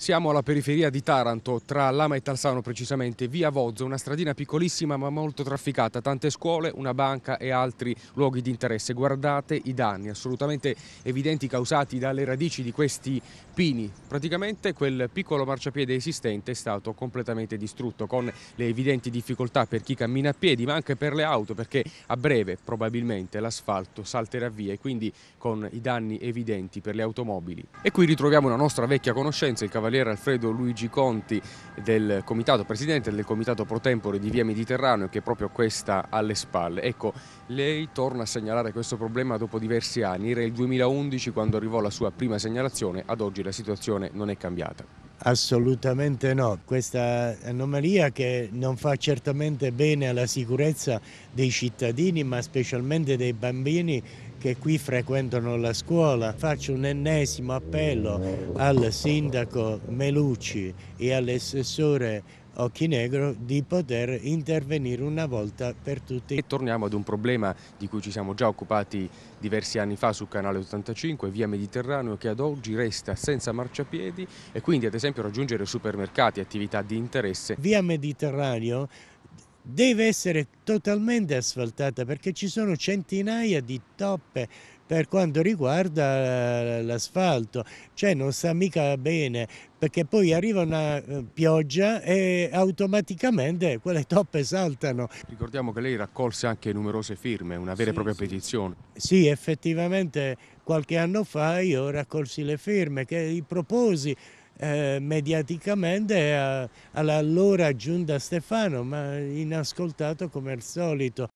Siamo alla periferia di Taranto, tra Lama e Talsano precisamente, via Vozzo, una stradina piccolissima ma molto trafficata, tante scuole, una banca e altri luoghi di interesse. Guardate i danni assolutamente evidenti causati dalle radici di questi pini. Praticamente quel piccolo marciapiede esistente è stato completamente distrutto con le evidenti difficoltà per chi cammina a piedi ma anche per le auto perché a breve probabilmente l'asfalto salterà via e quindi con i danni evidenti per le automobili. E qui ritroviamo una nostra vecchia conoscenza, il Cavaliere cavaliere Alfredo Luigi Conti del comitato, presidente del comitato pro tempore di via Mediterraneo che è proprio questa alle spalle. Ecco, lei torna a segnalare questo problema dopo diversi anni, era il 2011 quando arrivò la sua prima segnalazione, ad oggi la situazione non è cambiata. Assolutamente no, questa anomalia che non fa certamente bene alla sicurezza dei cittadini ma specialmente dei bambini che qui frequentano la scuola. Faccio un ennesimo appello al sindaco Melucci e all'assessore Occhi Negro di poter intervenire una volta per tutti. E torniamo ad un problema di cui ci siamo già occupati diversi anni fa sul canale 85, via Mediterraneo, che ad oggi resta senza marciapiedi e quindi ad esempio raggiungere supermercati, attività di interesse. Via Mediterraneo deve essere totalmente asfaltata perché ci sono centinaia di toppe per quanto riguarda eh, l'asfalto, cioè non sta mica bene perché poi arriva una eh, pioggia e automaticamente quelle toppe saltano. Ricordiamo che lei raccolse anche numerose firme, una vera sì, e propria sì. petizione. Sì, effettivamente qualche anno fa io raccolsi le firme che proposi eh, mediaticamente eh, all'allora Giunta Stefano, ma inascoltato come al solito.